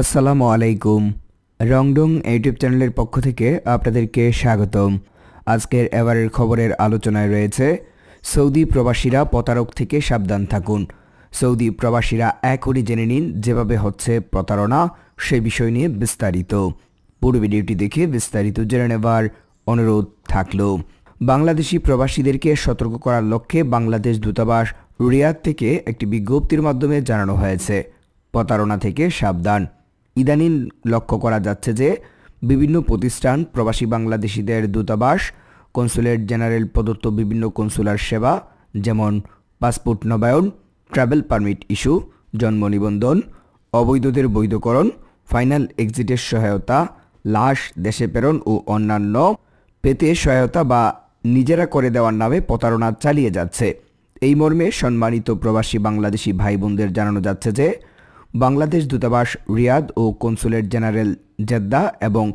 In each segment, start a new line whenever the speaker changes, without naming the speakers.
আসসালামু আলাইকুম রংডং ইউটিউব চ্যানেলের পক্ষ থেকে আপনাদেরকে স্বাগতম আজকের এবারের খবরের আলোচনায় রয়েছে সৌদি প্রবাসীরা প্রতারক থেকে সাবধান থাকুন সৌদি প্রবাসীরা এখনই জেনে নিন যেভাবে হচ্ছে প্রতারণা সে বিষয় নিয়ে বিস্তারিত পুরো ভিডিওটি দেখে বিস্তারিত জেনে নেবার অনুরোধ থাকল বাংলাদেশি প্রবাসীদেরকে সতর্ক করার লক্ষ্যে বাংলাদেশ দূতাবাস রিয়াদ থেকে একটি বিজ্ঞপ্তির মাধ্যমে জানানো হয়েছে প্রতারণা থেকে সাবধান ইদানিং লক্ষ্য করা যাচ্ছে যে বিভিন্ন প্রতিষ্ঠান প্রবাসী বাংলাদেশিদের দূতাবাস কনসুলেট জেনারেল প্রদত্ত বিভিন্ন কনসুলার সেবা যেমন পাসপোর্ট নবায়ন ট্রাভেল পারমিট ইস্যু জন্ম নিবন্ধন অবৈধদের বৈধকরণ ফাইনাল এক্সিটের সহায়তা লাশ দেশে প্রেরণ ও অন্যান্য পেতে সহায়তা বা নিজেরা করে দেওয়ার নামে প্রতারণা চালিয়ে যাচ্ছে এই মর্মে সম্মানিত প্রবাসী বাংলাদেশি ভাই বোনদের জানানো যাচ্ছে যে বাংলাদেশ দূতাবাস রিয়াদ ও কনসুলেট জেনারেল জেদ্দা এবং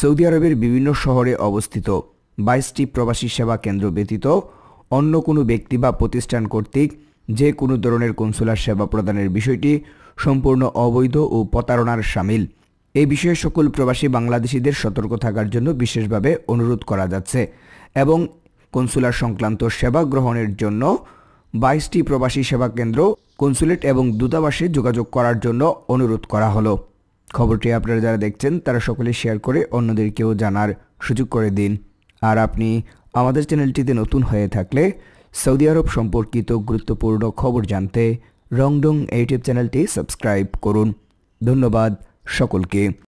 সৌদি আরবের বিভিন্ন শহরে অবস্থিত বাইশটি প্রবাসী সেবা কেন্দ্র ব্যতীত অন্য কোনো ব্যক্তি বা প্রতিষ্ঠান কর্তৃক যে কোনো ধরনের কনসুলার সেবা প্রদানের বিষয়টি সম্পূর্ণ অবৈধ ও প্রতারণার সামিল এই বিষয়ে সকল প্রবাসী বাংলাদেশিদের সতর্ক থাকার জন্য বিশেষভাবে অনুরোধ করা যাচ্ছে এবং কনসুলার সংক্রান্ত সেবা গ্রহণের জন্য বাইশটি প্রবাসী সেবা কেন্দ্র কনসুলেট এবং দূতাবাসে যোগাযোগ করার জন্য অনুরোধ করা হলো খবরটি আপনারা যারা দেখছেন তারা সকলে শেয়ার করে অন্যদেরকেও জানার সুযোগ করে দিন আর আপনি আমাদের চ্যানেলটিতে নতুন হয়ে থাকলে সৌদি আরব সম্পর্কিত গুরুত্বপূর্ণ খবর জানতে রংডং ইউটিউব চ্যানেলটি সাবস্ক্রাইব করুন ধন্যবাদ সকলকে